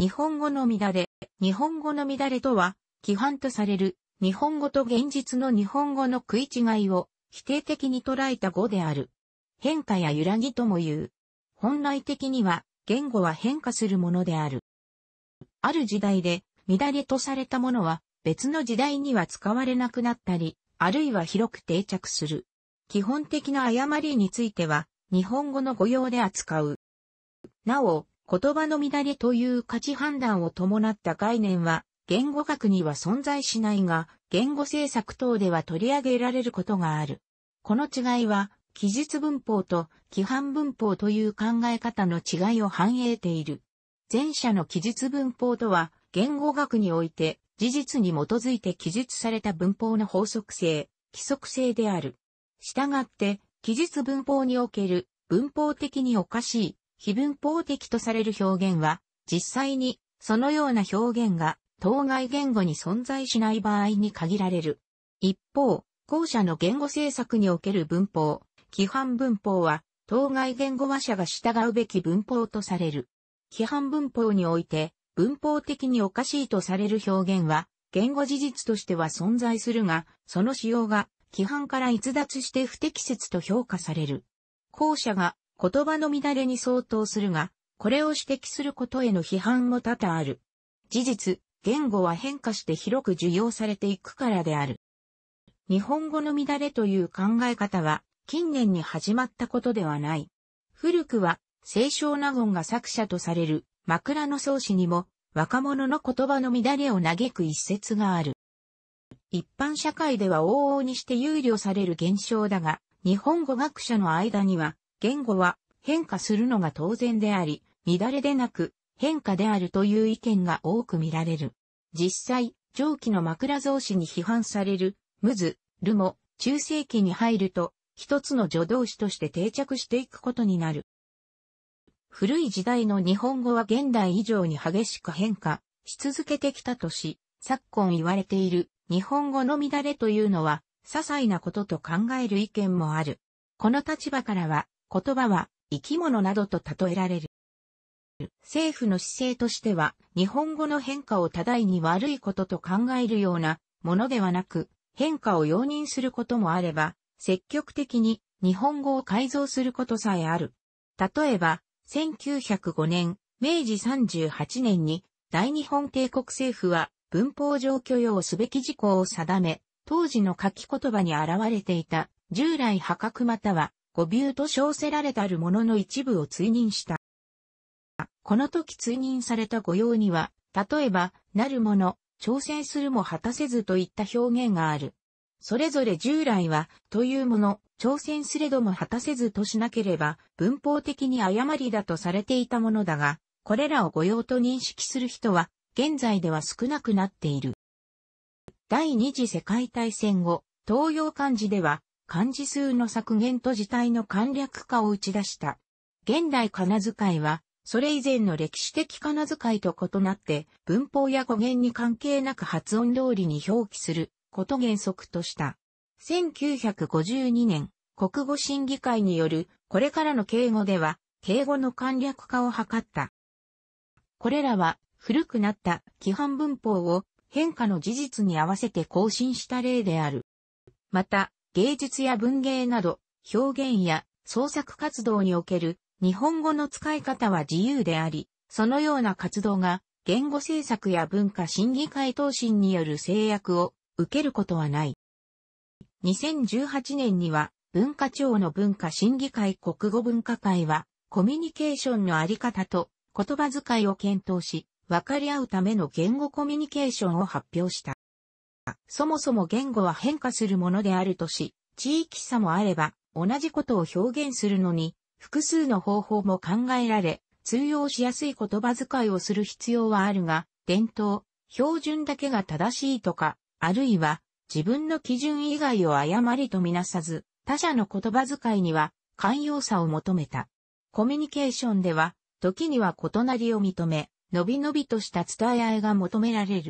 日本語の乱れ。日本語の乱れとは、規範とされる、日本語と現実の日本語の食い違いを否定的に捉えた語である。変化や揺らぎとも言う。本来的には、言語は変化するものである。ある時代で、乱れとされたものは、別の時代には使われなくなったり、あるいは広く定着する。基本的な誤りについては、日本語の語用で扱う。なお、言葉の乱れという価値判断を伴った概念は、言語学には存在しないが、言語政策等では取り上げられることがある。この違いは、記述文法と規範文法という考え方の違いを反映ている。前者の記述文法とは、言語学において、事実に基づいて記述された文法の法則性、規則性である。したがって、記述文法における文法的におかしい非文法的とされる表現は、実際にそのような表現が当該言語に存在しない場合に限られる。一方、後者の言語政策における文法、規範文法は、当該言語話者が従うべき文法とされる。規範文法において、文法的におかしいとされる表現は、言語事実としては存在するが、その使用が規範から逸脱して不適切と評価される。後者が言葉の乱れに相当するが、これを指摘することへの批判も多々ある。事実、言語は変化して広く受容されていくからである。日本語の乱れという考え方は、近年に始まったことではない。古くは、清少納言が作者とされる、枕草子にも、若者の言葉の乱れを嘆く一節がある。一般社会では往々にして憂慮される現象だが、日本語学者の間には、言語は変化するのが当然であり、乱れでなく変化であるという意見が多く見られる。実際、上記の枕草子に批判される、ムズ、ルも、中世紀に入ると、一つの助動詞として定着していくことになる。古い時代の日本語は現代以上に激しく変化し続けてきたとし、昨今言われている日本語の乱れというのは、些細なことと考える意見もある。この立場からは、言葉は生き物などと例えられる。政府の姿勢としては、日本語の変化を多大に悪いことと考えるようなものではなく、変化を容認することもあれば、積極的に日本語を改造することさえある。例えば、1905年、明治38年に大日本帝国政府は文法上許容すべき事項を定め、当時の書き言葉に現れていた従来破格または誤謬と称せられたるものの一部を追認した。この時追認された御用には、例えば、なるもの、挑戦するも果たせずといった表現がある。それぞれ従来は、というもの、挑戦すれども果たせずとしなければ、文法的に誤りだとされていたものだが、これらを御用と認識する人は、現在では少なくなっている。第二次世界大戦後、東洋漢字では、漢字数の削減と字体の簡略化を打ち出した。現代仮名遣いは、それ以前の歴史的仮名遣いと異なって、文法や語源に関係なく発音通りに表記すること原則とした。1952年、国語審議会による、これからの敬語では、敬語の簡略化を図った。これらは、古くなった規範文法を変化の事実に合わせて更新した例である。また、芸術や文芸など、表現や創作活動における日本語の使い方は自由であり、そのような活動が言語政策や文化審議会答申による制約を受けることはない。2018年には文化庁の文化審議会国語文化会はコミュニケーションのあり方と言葉遣いを検討し、分かり合うための言語コミュニケーションを発表した。そもそも言語は変化するものであるとし、地域差もあれば、同じことを表現するのに、複数の方法も考えられ、通用しやすい言葉遣いをする必要はあるが、伝統、標準だけが正しいとか、あるいは、自分の基準以外を誤りとみなさず、他者の言葉遣いには、寛容さを求めた。コミュニケーションでは、時には異なりを認め、のびのびとした伝え合いが求められる。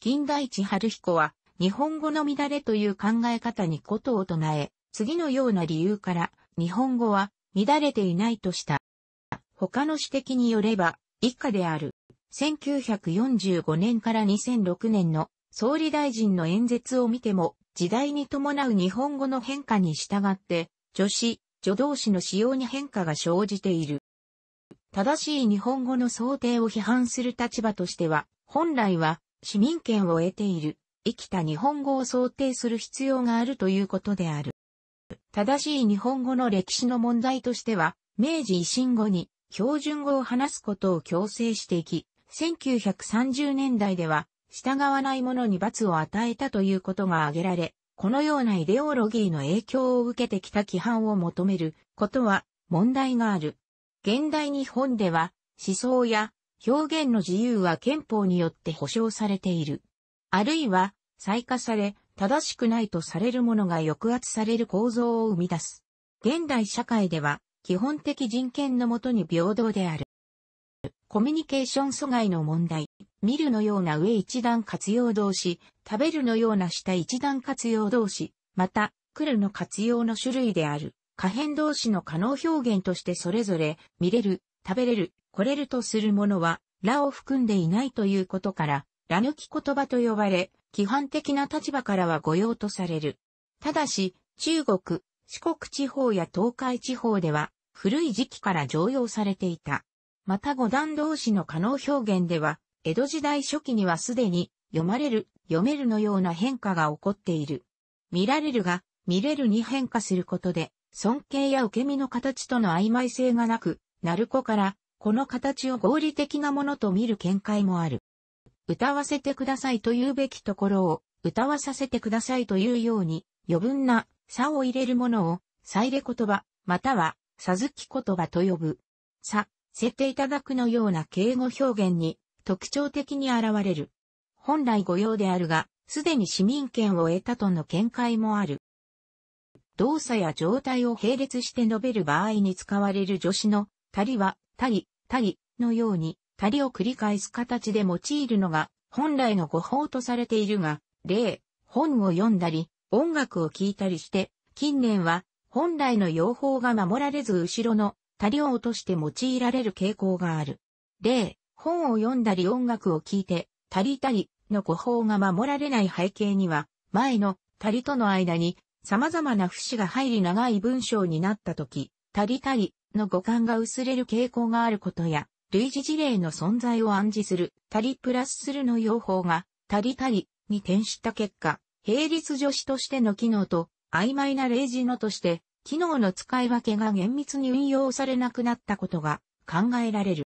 金代地春彦は、日本語の乱れという考え方にことを唱え、次のような理由から、日本語は乱れていないとした。他の指摘によれば、以下である。1945年から2006年の総理大臣の演説を見ても、時代に伴う日本語の変化に従って、助詞、助動詞の使用に変化が生じている。正しい日本語の想定を批判する立場としては、本来は市民権を得ている、生きた日本語を想定する必要があるということである。正しい日本語の歴史の問題としては、明治維新後に標準語を話すことを強制していき、1930年代では従わない者に罰を与えたということが挙げられ、このようなイデオロギーの影響を受けてきた規範を求めることは問題がある。現代日本では思想や表現の自由は憲法によって保障されている。あるいは、再化され、正しくないとされるものが抑圧される構造を生み出す。現代社会では、基本的人権のもとに平等である。コミュニケーション阻害の問題。見るのような上一段活用動詞、食べるのような下一段活用動詞、また、来るの活用の種類である。可変動詞の可能表現としてそれぞれ見れる、食べれる、来れるとするものは、ラを含んでいないということから、ラ抜き言葉と呼ばれ、規範的な立場からは御用とされる。ただし、中国、四国地方や東海地方では、古い時期から常用されていた。また五段同士の可能表現では、江戸時代初期にはすでに、読まれる、読めるのような変化が起こっている。見られるが、見れるに変化することで、尊敬や受け身の形との曖昧性がなく、鳴子から、この形を合理的なものと見る見解もある。歌わせてくださいと言うべきところを、歌わさせてくださいというように、余分な差を入れるものを、さ入れ言葉、または、さずき言葉と呼ぶ。さ、せていただくのような敬語表現に、特徴的に現れる。本来御用であるが、すでに市民権を得たとの見解もある。動作や状態を並列して述べる場合に使われる助詞のたりは、たり、たりのように、たりを繰り返す形で用いるのが、本来の語法とされているが、例、本を読んだり、音楽を聴いたりして、近年は、本来の用法が守られず後ろの、たりを落として用いられる傾向がある。例、本を読んだり音楽を聴いて、たりたりの語法が守られない背景には、前のたりとの間に様々な節が入り長い文章になった時、たりたりの五感が薄れる傾向があることや、類似事例の存在を暗示する、たりプラスするの用法が、たりたりに転した結果、並立助詞としての機能と、曖昧な例示のとして、機能の使い分けが厳密に運用されなくなったことが考えられる。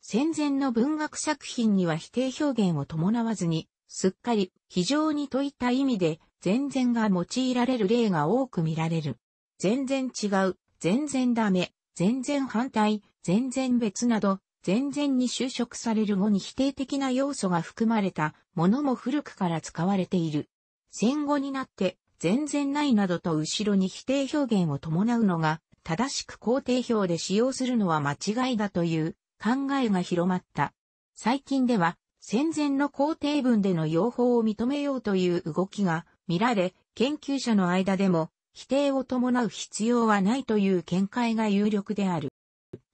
戦前の文学作品には否定表現を伴わずに、すっかり非常にといった意味で、全然が用いられる例が多く見られる。全然違う、全然ダメ、全然反対、全然別など、全然に就職される語に否定的な要素が含まれたものも古くから使われている。戦後になって、全然ないなどと後ろに否定表現を伴うのが、正しく肯定表で使用するのは間違いだという考えが広まった。最近では、戦前の肯定文での用法を認めようという動きが見られ、研究者の間でも否定を伴う必要はないという見解が有力である。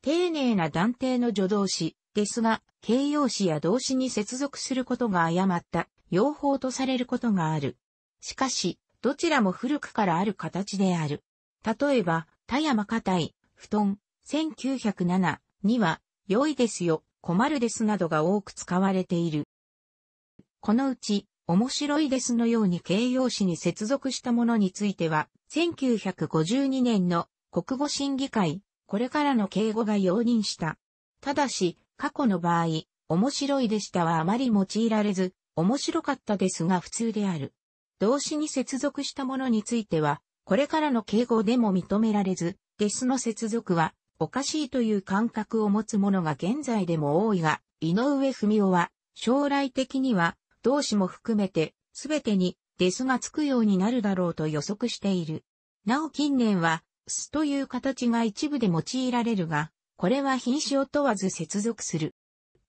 丁寧な断定の助動詞ですが、形容詞や動詞に接続することが誤った用法とされることがある。しかし、どちらも古くからある形である。例えば、田山硬い、布団、1907には、良いですよ、困るですなどが多く使われている。このうち、面白いですのように形容詞に接続したものについては、1952年の国語審議会、これからの敬語が容認した。ただし、過去の場合、面白いでしたはあまり用いられず、面白かったですが普通である。動詞に接続したものについては、これからの敬語でも認められず、ですの接続は、おかしいという感覚を持つものが現在でも多いが、井上文夫は、将来的には、動詞も含めて、すべてにデスがつくようになるだろうと予測している。なお近年は、スという形が一部で用いられるが、これは品種を問わず接続する。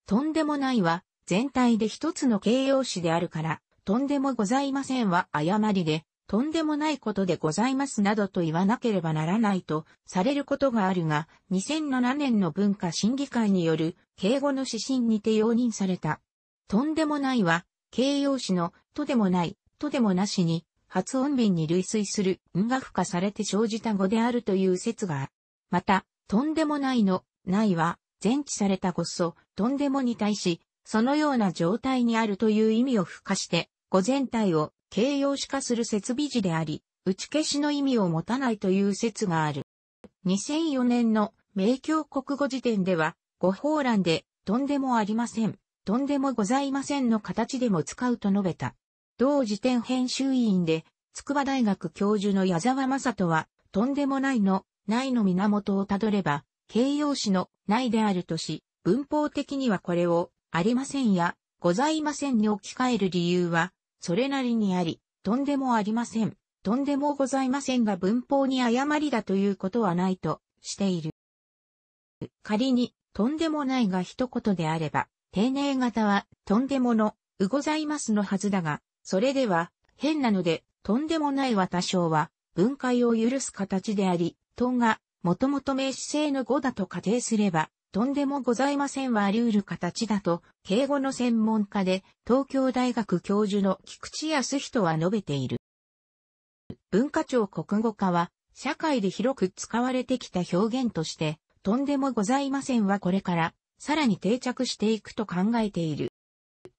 とんでもないは、全体で一つの形容詞であるから、とんでもございませんは誤りで、とんでもないことでございますなどと言わなければならないとされることがあるが、2007年の文化審議会による敬語の指針にて容認された。とんでもないは、形容詞のとでもないとでもなしに、発音便に類推する、運が付加されて生じた語であるという説がある。また、とんでもないの、ないは、前置されたっそ、とんでもに対し、そのような状態にあるという意味を付加して、語全体を形容詞化する設備時であり、打ち消しの意味を持たないという説がある。2004年の明教国語辞典では、語法欄で、とんでもありません、とんでもございませんの形でも使うと述べた。同時点編集委員で、筑波大学教授の矢沢正人は、とんでもないの、ないの源をたどれば、形容詞のないであるとし、文法的にはこれを、ありませんや、ございませんに置き換える理由は、それなりにあり、とんでもありません、とんでもございませんが文法に誤りだということはないとしている。仮に、とんでもないが一言であれば、丁寧型は、とんでもの、うございますのはずだが、それでは、変なので、とんでもないは多少は、分解を許す形であり、とんが、もともと名詞性の語だと仮定すれば、とんでもございませんはあり得る形だと、敬語の専門家で、東京大学教授の菊池康人は述べている。文化庁国語化は、社会で広く使われてきた表現として、とんでもございませんはこれから、さらに定着していくと考えている。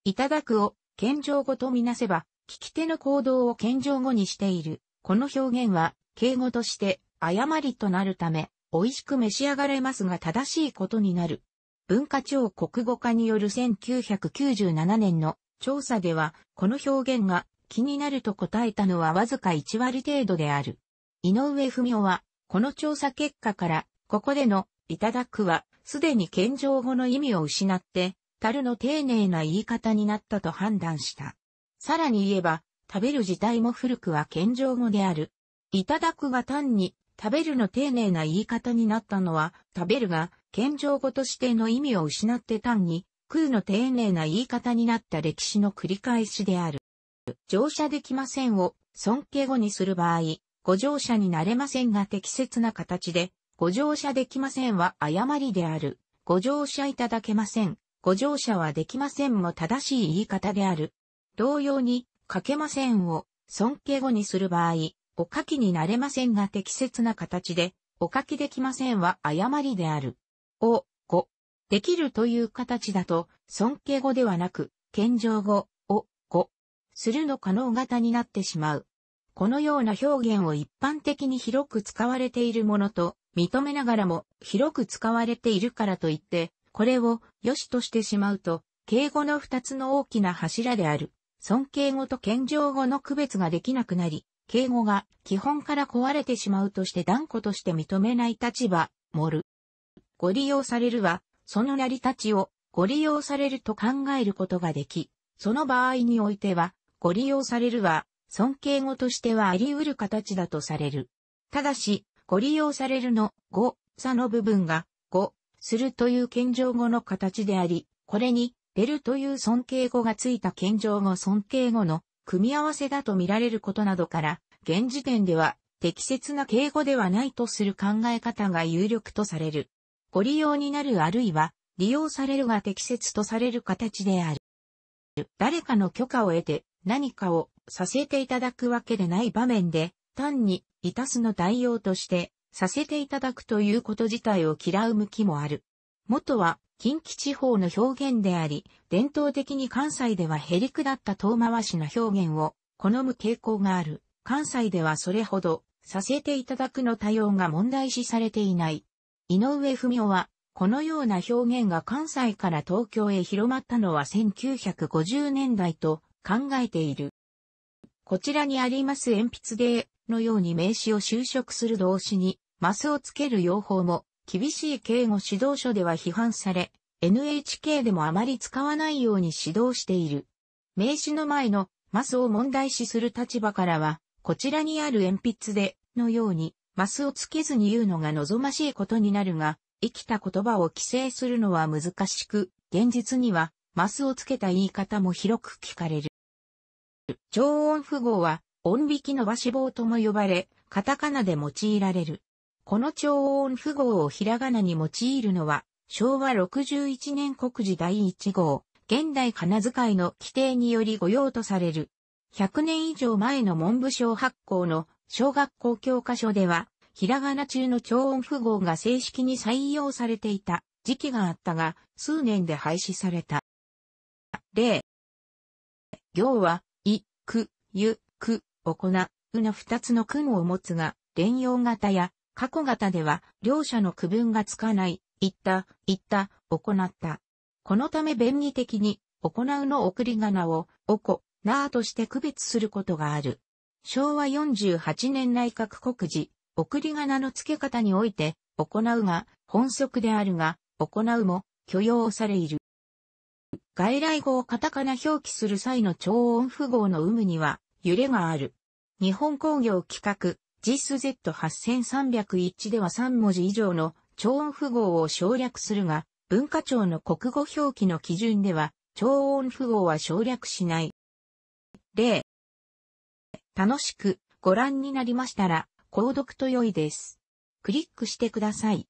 いただくを謙譲語とみなせば、聞き手の行動を謙譲語にしている。この表現は、敬語として、誤りとなるため、美味しく召し上がれますが正しいことになる。文化庁国語化による1997年の調査では、この表現が気になると答えたのはわずか1割程度である。井上文夫は、この調査結果から、ここでの、いただくは、すでに謙譲語の意味を失って、樽の丁寧な言い方になったと判断した。さらに言えば、食べる自体も古くは謙譲語である。いただくが単に、食べるの丁寧な言い方になったのは、食べるが、謙譲語としての意味を失って単に、空の丁寧な言い方になった歴史の繰り返しである。乗車できませんを尊敬語にする場合、ご乗車になれませんが適切な形で、ご乗車できませんは誤りである。ご乗車いただけませんご乗車はできませんも正しい言い方である。同様に、かけませんを尊敬語にする場合、お書きになれませんが適切な形で、お書きできませんは誤りである。お、ご、できるという形だと、尊敬語ではなく、謙譲語、お、ご、するの可能型になってしまう。このような表現を一般的に広く使われているものと認めながらも広く使われているからといってこれを良しとしてしまうと、敬語の二つの大きな柱である、尊敬語と謙譲語の区別ができなくなり、敬語が基本から壊れてしまうとして断固として認めない立場、盛る。ご利用されるは、その成り立ちをご利用されると考えることができ、その場合においては、ご利用されるは、尊敬語としてはあり得る形だとされる。ただし、ご利用されるのご、差の部分が、ご、するという謙譲語の形であり、これに、ベルという尊敬語がついた謙譲語尊敬語の組み合わせだと見られることなどから、現時点では適切な敬語ではないとする考え方が有力とされる。ご利用になるあるいは、利用されるが適切とされる形である。誰かの許可を得て何かをさせていただくわけでない場面で、単にいたすの代用としてさせていただくということ自体を嫌う向きもある。元は近畿地方の表現であり、伝統的に関西ではへりくだった遠回しの表現を好む傾向がある。関西ではそれほどさせていただくの多様が問題視されていない。井上文夫は、このような表現が関西から東京へ広まったのは1950年代と考えている。こちらにあります鉛筆でのように名詞を修飾する動詞に、マスをつける用法も、厳しい敬語指導書では批判され、NHK でもあまり使わないように指導している。名詞の前のマスを問題視する立場からは、こちらにある鉛筆で、のように、マスをつけずに言うのが望ましいことになるが、生きた言葉を規制するのは難しく、現実には、マスをつけた言い方も広く聞かれる。超音符号は、音引きの和志望とも呼ばれ、カタカナで用いられる。この超音符号をひらがなに用いるのは、昭和61年国時第1号、現代仮名遣いの規定により御用とされる。100年以上前の文部省発行の小学校教科書では、ひらがな中の超音符号が正式に採用されていた時期があったが、数年で廃止された。例。行は、い、く、ゆ、く、行うの二つの訓を持つが、連用型や過去型では、両者の区分がつかない、言った、言った、行った。このため便宜的に、行うの送り仮名を、おこ、なあとして区別することがある。昭和48年内閣告示、送り仮名の付け方において、行うが、本則であるが、行うも、許容されいる。外来語をカタカナ表記する際の超音符号の有無には、揺れがある。日本工業規格、JIS Z8301 では3文字以上の超音符号を省略するが、文化庁の国語表記の基準では、超音符号は省略しない。例。楽しくご覧になりましたら、購読と良いです。クリックしてください。